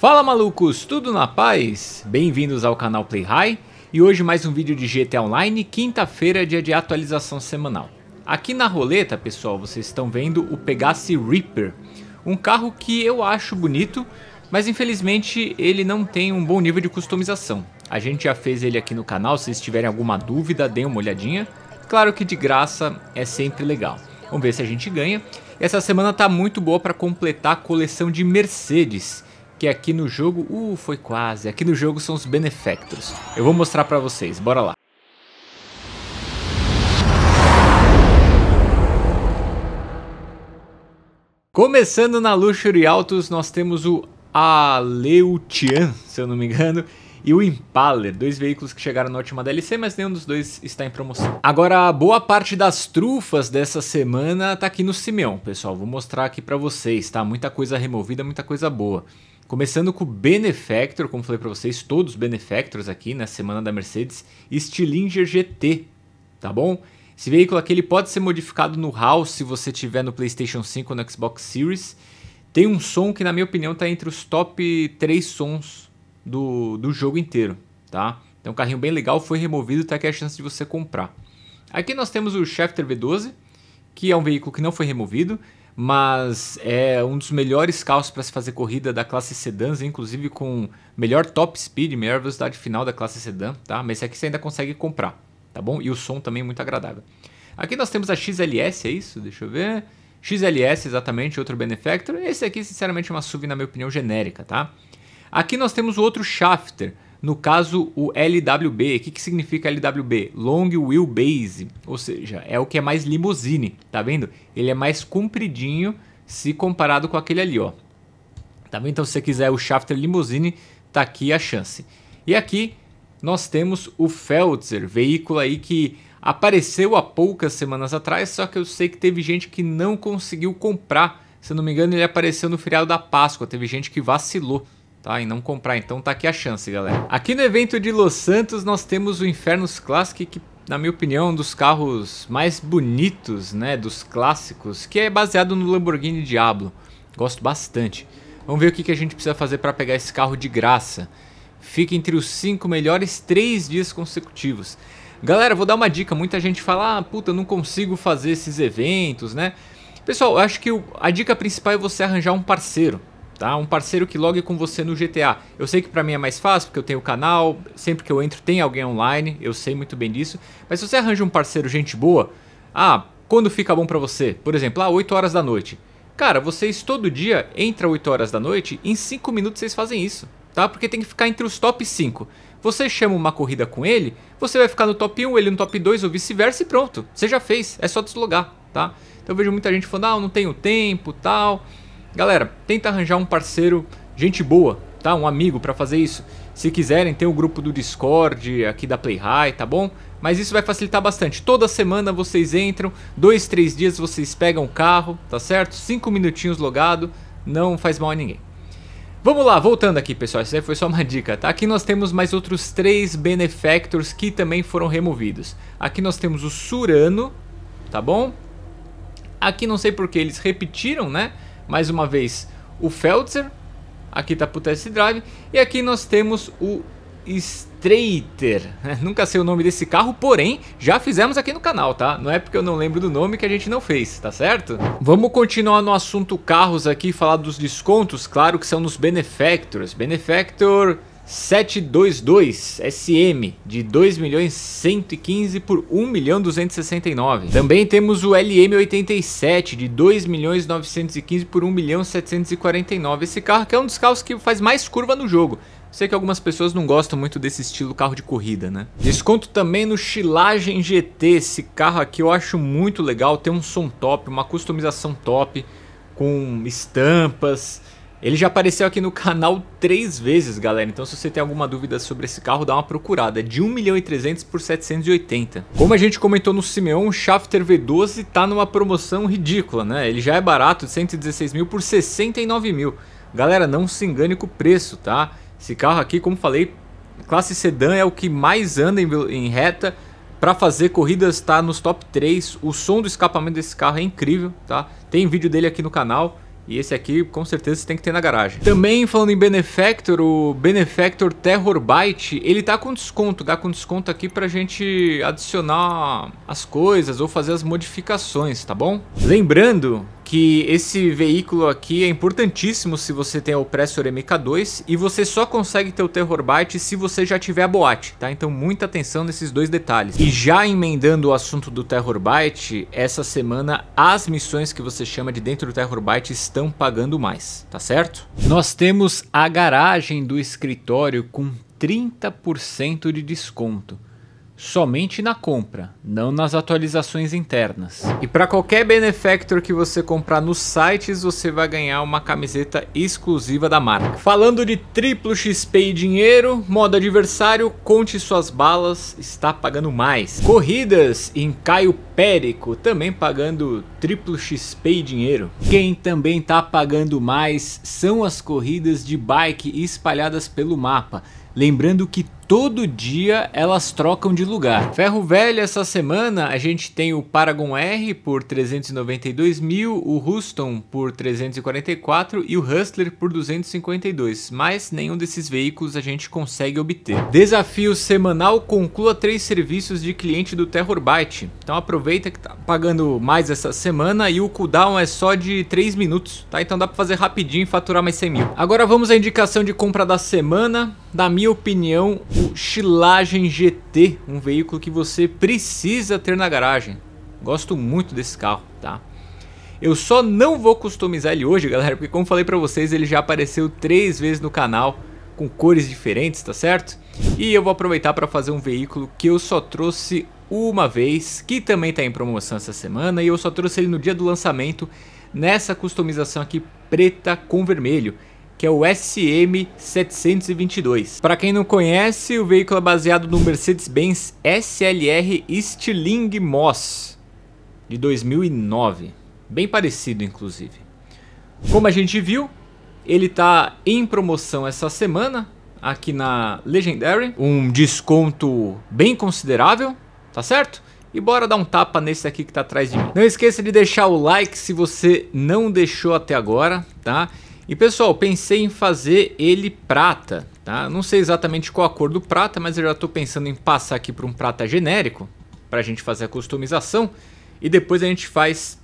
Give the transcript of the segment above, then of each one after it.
Fala malucos, tudo na paz? Bem-vindos ao canal Play High e hoje mais um vídeo de GTA Online, quinta-feira, dia de atualização semanal. Aqui na roleta, pessoal, vocês estão vendo o Pegasus Reaper, um carro que eu acho bonito, mas infelizmente ele não tem um bom nível de customização. A gente já fez ele aqui no canal, se vocês tiverem alguma dúvida, deem uma olhadinha. Claro que de graça é sempre legal. Vamos ver se a gente ganha. Essa semana está muito boa para completar a coleção de Mercedes que aqui no jogo, uh, foi quase, aqui no jogo são os benefactors. Eu vou mostrar para vocês, bora lá. Começando na Luxury Autos, nós temos o Aleutian, se eu não me engano, e o Impaler, dois veículos que chegaram na última DLC, mas nenhum dos dois está em promoção. Agora, boa parte das trufas dessa semana tá aqui no Simeão, pessoal. Vou mostrar aqui para vocês, tá? Muita coisa removida, muita coisa boa. Começando com o Benefactor, como falei para vocês, todos os Benefactors aqui na semana da Mercedes, Stillinger GT, tá bom? Esse veículo aqui ele pode ser modificado no house se você tiver no PlayStation 5 ou no Xbox Series. Tem um som que, na minha opinião, está entre os top 3 sons do, do jogo inteiro, tá? Então, um carrinho bem legal, foi removido, tá aqui a chance de você comprar. Aqui nós temos o Shafter V12, que é um veículo que não foi removido mas é um dos melhores carros para se fazer corrida da classe sedã, inclusive com melhor top speed, melhor velocidade final da classe sedã, tá? Mas esse aqui você ainda consegue comprar, tá bom? E o som também é muito agradável. Aqui nós temos a XLS, é isso? Deixa eu ver. XLS exatamente, outro benefactor. Esse aqui, sinceramente, é uma SUV na minha opinião genérica, tá? Aqui nós temos o outro shafter. No caso, o LWB, o que, que significa LWB? Long Wheel Base, ou seja, é o que é mais limousine, tá vendo? Ele é mais compridinho se comparado com aquele ali, ó. Tá vendo? Então, se você quiser o shafter limousine, tá aqui a chance. E aqui nós temos o Feltzer, veículo aí que apareceu há poucas semanas atrás, só que eu sei que teve gente que não conseguiu comprar. Se eu não me engano, ele apareceu no feriado da Páscoa, teve gente que vacilou tá? E não comprar. Então tá aqui a chance, galera. Aqui no evento de Los Santos nós temos o Infernos Classic, que na minha opinião, é um dos carros mais bonitos, né, dos clássicos, que é baseado no Lamborghini Diablo. Gosto bastante. Vamos ver o que, que a gente precisa fazer para pegar esse carro de graça. Fica entre os 5 melhores 3 dias consecutivos. Galera, vou dar uma dica. Muita gente fala, ah, puta, não consigo fazer esses eventos, né? Pessoal, eu acho que a dica principal é você arranjar um parceiro tá? Um parceiro que logue com você no GTA. Eu sei que para mim é mais fácil porque eu tenho canal, sempre que eu entro tem alguém online, eu sei muito bem disso. Mas se você arranja um parceiro gente boa, ah, quando fica bom para você? Por exemplo, ah, 8 horas da noite. Cara, vocês todo dia entra 8 horas da noite, em 5 minutos vocês fazem isso, tá? Porque tem que ficar entre os top 5. Você chama uma corrida com ele, você vai ficar no top 1, ele no top 2 ou vice-versa e pronto. Você já fez, é só deslogar, tá? Então eu vejo muita gente falando, ah, eu não tenho tempo, tal. Galera, tenta arranjar um parceiro, gente boa, tá? Um amigo para fazer isso. Se quiserem, tem o grupo do Discord aqui da Play High, tá bom? Mas isso vai facilitar bastante. Toda semana vocês entram, dois, três dias vocês pegam o carro, tá certo? Cinco minutinhos logado, não faz mal a ninguém. Vamos lá, voltando aqui pessoal, isso aí foi só uma dica, tá? Aqui nós temos mais outros três benefactors que também foram removidos. Aqui nós temos o Surano, tá bom? Aqui não sei porque eles repetiram, né? mais uma vez o Feltzer, aqui está para o test drive, e aqui nós temos o Strater, nunca sei o nome desse carro, porém já fizemos aqui no canal, tá? Não é porque eu não lembro do nome que a gente não fez, tá certo? Vamos continuar no assunto carros aqui, falar dos descontos, claro que são nos Benefactors, Benefactor 722 SM de 2 milhões por 1 milhão Também temos o LM87 de 2 milhões por 1.749. milhão Esse carro que é um dos carros que faz mais curva no jogo. Sei que algumas pessoas não gostam muito desse estilo carro de corrida, né? Desconto também no Chilagem GT. Esse carro aqui eu acho muito legal. Tem um som top, uma customização top, com estampas ele já apareceu aqui no canal três vezes, galera. Então se você tem alguma dúvida sobre esse carro, dá uma procurada. De 1 milhão e 300 por 780. Como a gente comentou no Simeon, o Shafter V12 tá numa promoção ridícula, né? Ele já é barato, de 116 mil por 69 mil. Galera, não se engane com o preço, tá? Esse carro aqui, como falei, classe sedã é o que mais anda em, em reta. Para fazer corridas tá nos top 3. O som do escapamento desse carro é incrível, tá? Tem vídeo dele aqui no canal. E esse aqui, com certeza, você tem que ter na garagem. Também falando em Benefactor, o Benefactor Terror Byte, ele tá com desconto. dá tá? com desconto aqui pra gente adicionar as coisas ou fazer as modificações, tá bom? Lembrando que esse veículo aqui é importantíssimo se você tem o Oppressor MK2 e você só consegue ter o Terror Byte se você já tiver a boate, tá? Então muita atenção nesses dois detalhes. E já emendando o assunto do Terror Byte, essa semana as missões que você chama de dentro do Terror Byte estão pagando mais, tá certo? Nós temos a garagem do escritório com 30% de desconto somente na compra, não nas atualizações internas. E para qualquer benefactor que você comprar nos sites, você vai ganhar uma camiseta exclusiva da marca. Falando de triplo XP e dinheiro, modo adversário, conte suas balas, está pagando mais. Corridas em Caio Périco também pagando triplo XP e dinheiro. Quem também tá pagando mais são as corridas de bike espalhadas pelo mapa. Lembrando que todo dia elas trocam de lugar. Ferro Velho, essa semana a gente tem o Paragon R por 392 mil, o Ruston por 344 e o Hustler por 252, mas nenhum desses veículos a gente consegue obter. Desafio semanal conclua três serviços de cliente do Terror Byte, então aproveita aproveita que tá pagando mais essa semana e o cooldown é só de 3 minutos, tá? Então dá pra fazer rapidinho e faturar mais 100 mil. Agora vamos à indicação de compra da semana. Na minha opinião, o Chilagem GT, um veículo que você precisa ter na garagem. Gosto muito desse carro, tá? Eu só não vou customizar ele hoje, galera, porque como falei pra vocês, ele já apareceu três vezes no canal, com cores diferentes, tá certo? E eu vou aproveitar para fazer um veículo que eu só trouxe uma Vez, que também está em promoção essa semana e eu só trouxe ele no dia do lançamento nessa customização aqui preta com vermelho que é o SM722. Para quem não conhece, o veículo é baseado no Mercedes-Benz SLR Stiling Moss de 2009, bem parecido inclusive. Como a gente viu, ele está em promoção essa semana aqui na Legendary, um desconto bem considerável, tá certo? E bora dar um tapa nesse aqui que tá atrás de mim. Não esqueça de deixar o like se você não deixou até agora, tá? E pessoal, pensei em fazer ele prata, tá? Não sei exatamente qual a cor do prata, mas eu já tô pensando em passar aqui para um prata genérico, pra gente fazer a customização. E depois a gente faz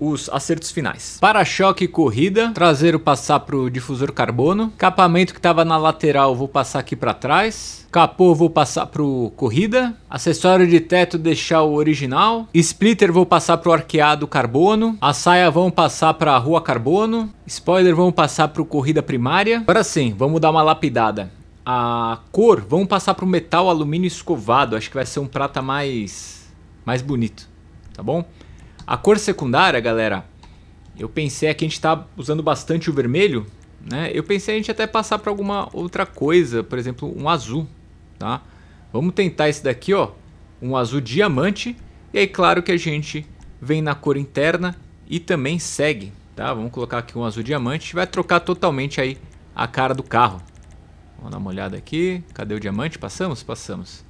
os acertos finais. Para-choque corrida, traseiro passar para o difusor carbono, capamento que estava na lateral vou passar aqui para trás, capô vou passar para o corrida, acessório de teto deixar o original, splitter vou passar para o arqueado carbono, a saia vão passar para a rua carbono, spoiler vão passar para o corrida primária. Agora sim, vamos dar uma lapidada. A cor, vamos passar para o metal alumínio escovado, acho que vai ser um prata mais, mais bonito, tá bom? A cor secundária, galera, eu pensei aqui a gente está usando bastante o vermelho, né? Eu pensei a gente até passar para alguma outra coisa, por exemplo, um azul, tá? Vamos tentar esse daqui, ó, um azul diamante. E aí, claro que a gente vem na cor interna e também segue, tá? Vamos colocar aqui um azul diamante, vai trocar totalmente aí a cara do carro. Vamos dar uma olhada aqui, cadê o diamante? Passamos? Passamos.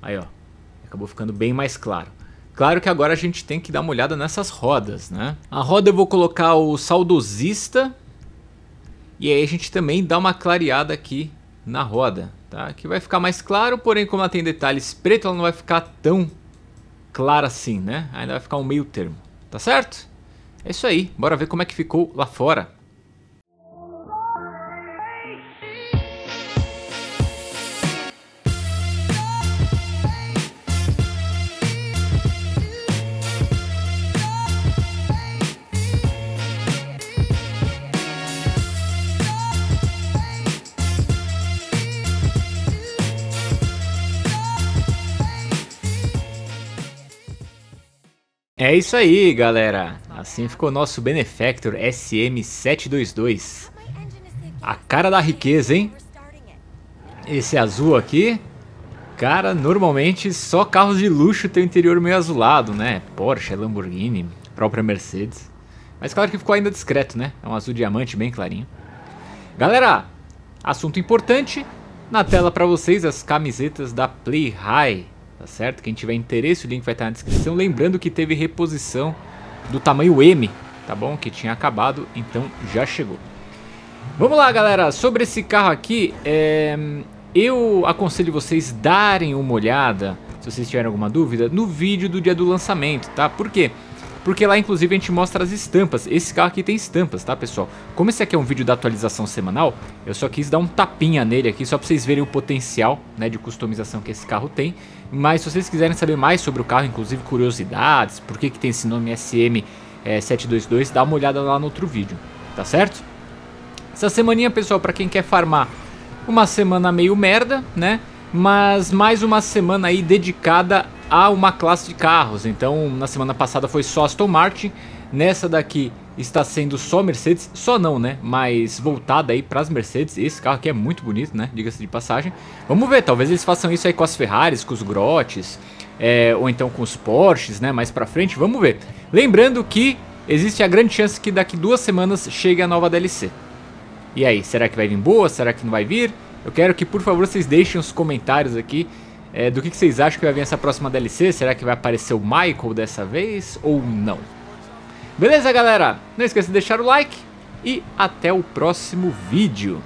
Aí, ó, acabou ficando bem mais claro. Claro que agora a gente tem que dar uma olhada nessas rodas, né? A roda eu vou colocar o saudosista. E aí a gente também dá uma clareada aqui na roda, tá? Que vai ficar mais claro, porém como ela tem detalhes preto, ela não vai ficar tão clara assim, né? Ainda vai ficar um meio termo, tá certo? É isso aí, bora ver como é que ficou lá fora. É isso aí, galera. Assim ficou nosso Benefactor SM722. A cara da riqueza, hein? Esse azul aqui. Cara, normalmente só carros de luxo tem o interior meio azulado, né? Porsche, Lamborghini, própria Mercedes. Mas claro que ficou ainda discreto, né? É um azul diamante bem clarinho. Galera, assunto importante. Na tela para vocês as camisetas da Play High. Tá certo? Quem tiver interesse, o link vai estar na descrição. Lembrando que teve reposição do tamanho M, tá bom? Que tinha acabado, então já chegou. Vamos lá, galera. Sobre esse carro aqui, é... eu aconselho vocês darem uma olhada, se vocês tiverem alguma dúvida, no vídeo do dia do lançamento, tá? Por quê? Porque porque lá inclusive a gente mostra as estampas. Esse carro aqui tem estampas, tá pessoal? Como esse aqui é um vídeo da atualização semanal, eu só quis dar um tapinha nele aqui, só pra vocês verem o potencial né, de customização que esse carro tem. Mas se vocês quiserem saber mais sobre o carro, inclusive curiosidades, por que, que tem esse nome SM722, é, dá uma olhada lá no outro vídeo, tá certo? Essa semaninha, pessoal, pra quem quer farmar, uma semana meio merda, né? Mas mais uma semana aí dedicada a uma classe de carros. Então, na semana passada foi só Aston Martin, nessa daqui está sendo só Mercedes, só não, né? Mas voltada aí para as Mercedes, esse carro aqui é muito bonito, né? Diga-se de passagem. Vamos ver, talvez eles façam isso aí com as Ferraris, com os Grotes, é, ou então com os Porsches, né? Mais para frente, vamos ver. Lembrando que existe a grande chance que daqui duas semanas chegue a nova DLC. E aí, será que vai vir boa? Será que não vai vir? Eu quero que, por favor, vocês deixem os comentários aqui é, do que, que, vocês acham que vai vir essa próxima DLC? Será que vai aparecer o Michael dessa vez ou não? Beleza, galera? Não esqueça de deixar o like e até o próximo vídeo.